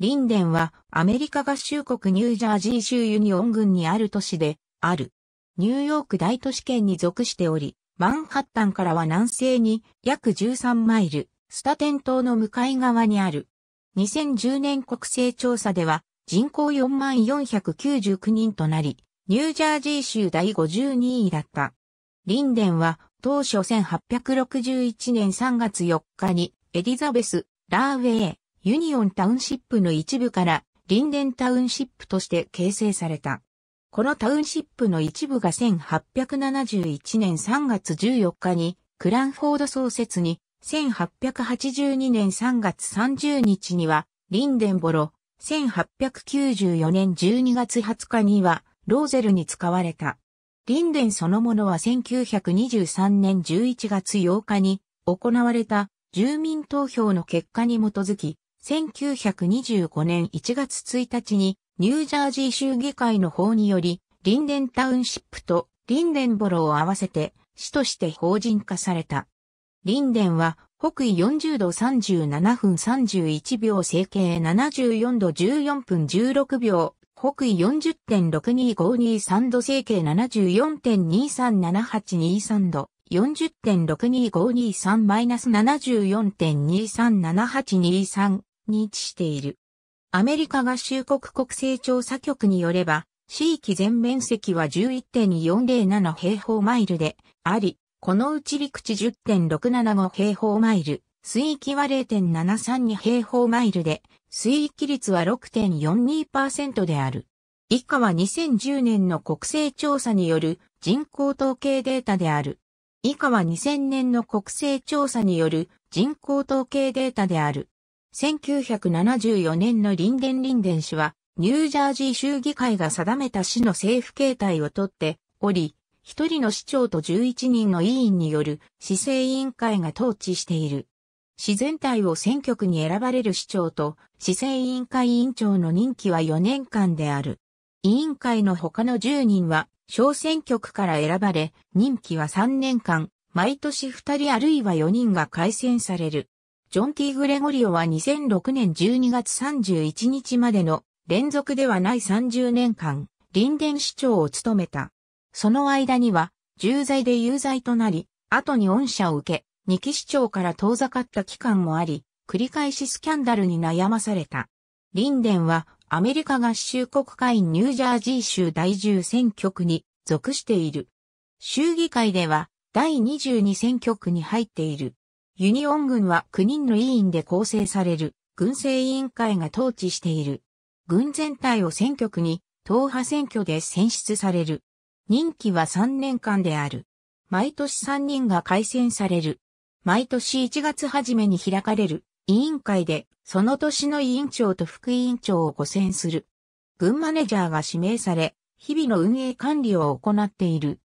リンデンはアメリカ合衆国ニュージャージー州ユニオン郡にある都市である。ニューヨーク大都市圏に属しており、マンハッタンからは南西に約13マイル、スタテン島の向かい側にある。2010年国勢調査では人口4499人となり、ニュージャージー州第52位だった。リンデンは当初1861年3月4日にエリザベス・ラーウェイユニオンタウンシップの一部からリンデンタウンシップとして形成された。このタウンシップの一部が1871年3月14日にクランフォード創設に、1882年3月30日にはリンデンボロ、1894年12月20日にはローゼルに使われた。リンデンそのものは1923年11月8日に行われた住民投票の結果に基づき1925年1月1日にニュージャージー州議会の法により、リンデンタウンシップとリンデンボロを合わせて市として法人化された。リンデンは北緯40度37分31秒整形74度14分16秒、北緯40.62523度整形74.237823度。40.62523-74.237823に位置している。アメリカ合衆国国勢調査局によれば、地域全面積は11.407平方マイルであり、このうち陸地10.675平方マイル、水域は0.732平方マイルで、水域率は6.42%である。以下は2010年の国勢調査による人口統計データである。以下は2000年の国勢調査による人口統計データである。1974年のリンデン・リンデン氏は、ニュージャージー州議会が定めた市の政府形態をとっており、一人の市長と11人の委員による市政委員会が統治している。市全体を選挙区に選ばれる市長と市政委員会委員長の任期は4年間である。委員会の他の10人は小選挙区から選ばれ、任期は3年間、毎年2人あるいは4人が改選される。ジョン・ティ・グレゴリオは2006年12月31日までの連続ではない30年間、リンデン市長を務めた。その間には、重罪で有罪となり、後に恩赦を受け、二期市長から遠ざかった期間もあり、繰り返しスキャンダルに悩まされた。リンデンは、アメリカ合衆国会ニュージャージー州第10選挙区に属している。衆議会では、第22選挙区に入っている。ユニオン軍は9人の委員で構成される軍政委員会が統治している。軍全体を選挙区に党派選挙で選出される。任期は3年間である。毎年3人が改選される。毎年1月初めに開かれる委員会で、その年の委員長と副委員長を5選する。軍マネジャーが指名され、日々の運営管理を行っている。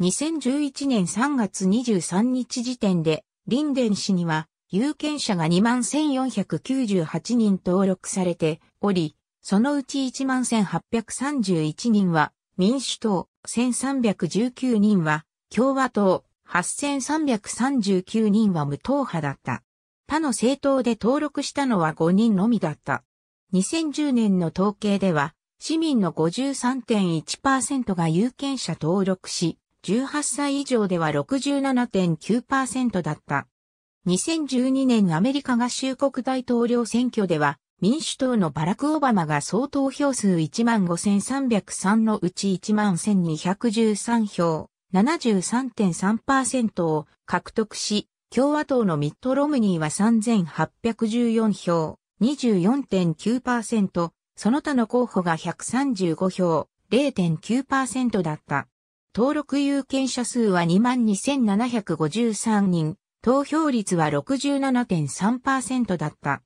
2011年3月23日時点で林ン市には、有権者が21,498人登録されており、そのうち11,831人は民主党、1,319人は共和党、8,339人は無党派だった。他の政党で登録したのは5人のみだった。2010年の統計では、市民の53.1%が有権者登録し、18歳以上では67.9%だった。2012年アメリカ合衆国大統領選挙では、民主党のバラク・オバマが総投票数15,303のうち11,213票、73.3%を獲得し、共和党のミッド・ロムニーは3,814票、24.9%、その他の候補が135票、0.9%だった。登録有権者数は22,753人、投票率は67.3%だった。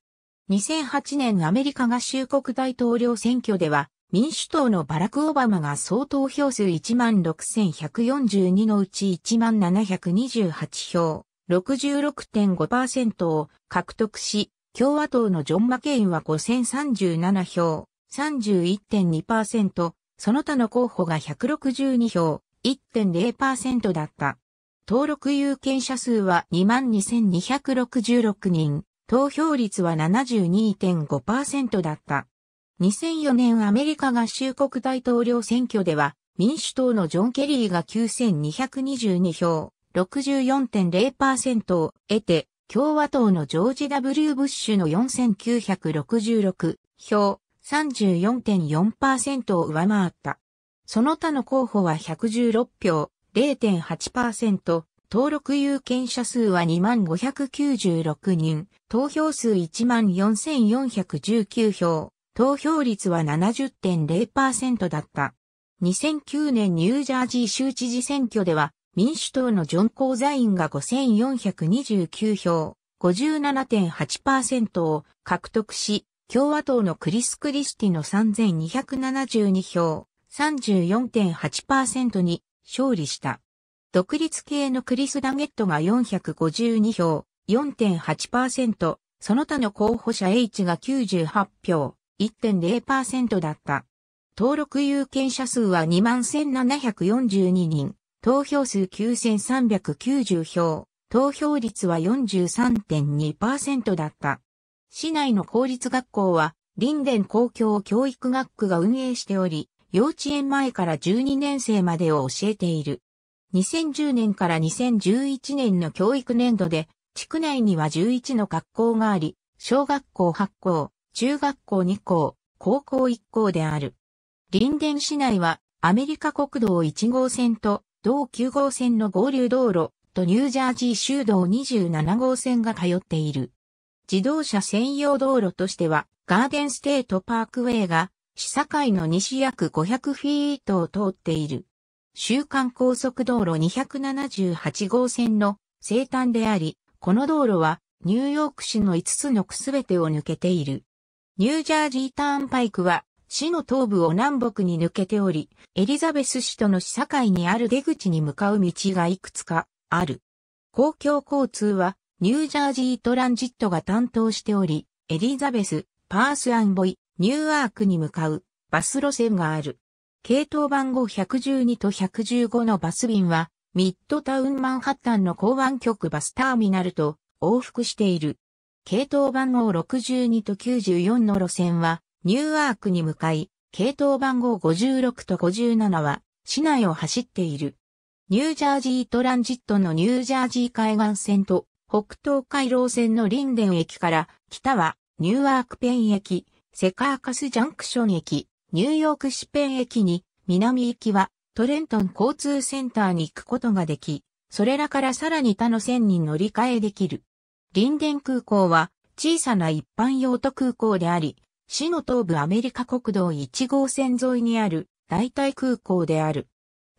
2008年アメリカ合衆国大統領選挙では、民主党のバラク・オバマが総投票数16,142のうち17,728票、66.5%を獲得し、共和党のジョン・マケインは5,037票、31.2%、その他の候補が162票、1.0%だった。登録有権者数は22,266人、投票率は72.5%だった。2004年アメリカ合衆国大統領選挙では、民主党のジョン・ケリーが9222票、64.0%を得て、共和党のジョージ・ W・ ブッシュの4966票、34.4%を上回った。その他の候補は116票、0.8%、登録有権者数は2596人、投票数14419票、投票率は70.0%だった。2009年ニュージャージー州知事選挙では、民主党のジョン・コーザインが5429票、57.8%を獲得し、共和党のクリス・クリスティの3272票、34.8%に勝利した。独立系のクリス・ダゲットが452票、4.8%、その他の候補者 H が98票、1.0%だった。登録有権者数は21,742人、投票数9,390票、投票率は43.2%だった。市内の公立学校は、林田公共教育学区が運営しており、幼稚園前から12年生までを教えている。2010年から2011年の教育年度で、地区内には11の学校があり、小学校8校、中学校2校、高校1校である。林電市内は、アメリカ国道1号線と、同9号線の合流道路とニュージャージー州道27号線が通っている。自動車専用道路としては、ガーデンステートパークウェイが市境の西約500フィートを通っている。週間高速道路278号線の西端であり、この道路はニューヨーク市の5つの区すべてを抜けている。ニュージャージーターンパイクは市の東部を南北に抜けており、エリザベス市との市境にある出口に向かう道がいくつかある。公共交通はニュージャージートランジットが担当しており、エリザベス、パースアンボイ、ニューアークに向かうバス路線がある。系統番号112と115のバス便は、ミッドタウンマンハッタンの港湾局バスターミナルと往復している。系統番号62と94の路線は、ニューアークに向かい、系統番号56と57は、市内を走っている。ニュージャージートランジットのニュージャージー海岸線と、北東海廊線のリンデン駅から、北は、ニューアークペン駅、セカーカスジャンクション駅、ニューヨークシペン駅に、南行きはトレントン交通センターに行くことができ、それらからさらに他の線に乗り換えできる。リンデン空港は小さな一般用途空港であり、市の東部アメリカ国道1号線沿いにある代替空港である。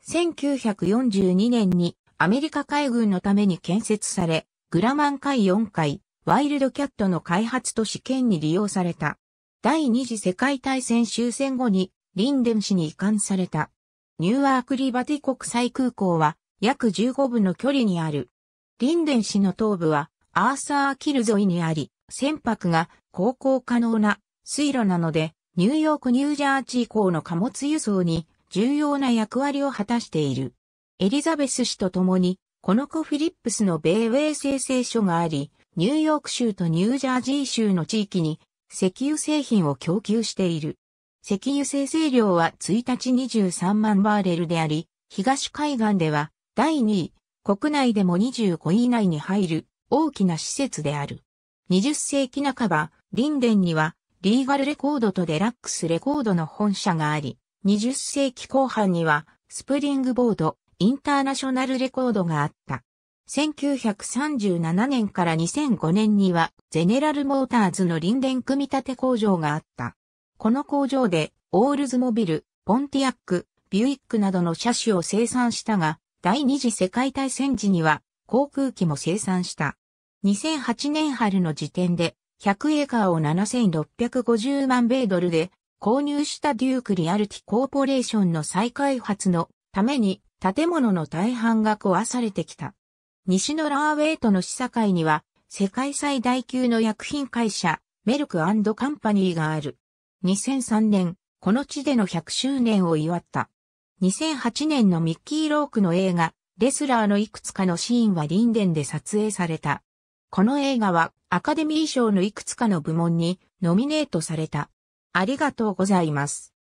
1942年にアメリカ海軍のために建設され、グラマン海4海、ワイルドキャットの開発と試験に利用された。第二次世界大戦終戦後にリンデン市に移管された。ニューアークリバティ国際空港は約15分の距離にある。リンデン市の東部はアーサーキル沿いにあり、船舶が航行可能な水路なので、ニューヨーク・ニュージャージー港の貨物輸送に重要な役割を果たしている。エリザベス氏と共に、このコ・フィリップスの米英生成所があり、ニューヨーク州とニュージャージー州の地域に石油製品を供給している。石油生成量は1日23万バーレルであり、東海岸では第2位、国内でも25位以内に入る大きな施設である。20世紀半ば、リンデンにはリーガルレコードとデラックスレコードの本社があり、20世紀後半にはスプリングボード、インターナショナルレコードがあった。1937年から2005年には、ゼネラルモーターズの林電組み立て工場があった。この工場で、オールズモビル、ポンティアック、ビュイックなどの車種を生産したが、第二次世界大戦時には、航空機も生産した。2008年春の時点で、100エーカーを7650万米ドルで、購入したデュークリアルティコーポレーションの再開発のために建物の大半が壊されてきた。西のラーウェイとの試査会には、世界最大級の薬品会社、メルクカンパニーがある。2003年、この地での100周年を祝った。2008年のミッキー・ロークの映画、レスラーのいくつかのシーンはリンデンで撮影された。この映画はアカデミー賞のいくつかの部門にノミネートされた。ありがとうございます。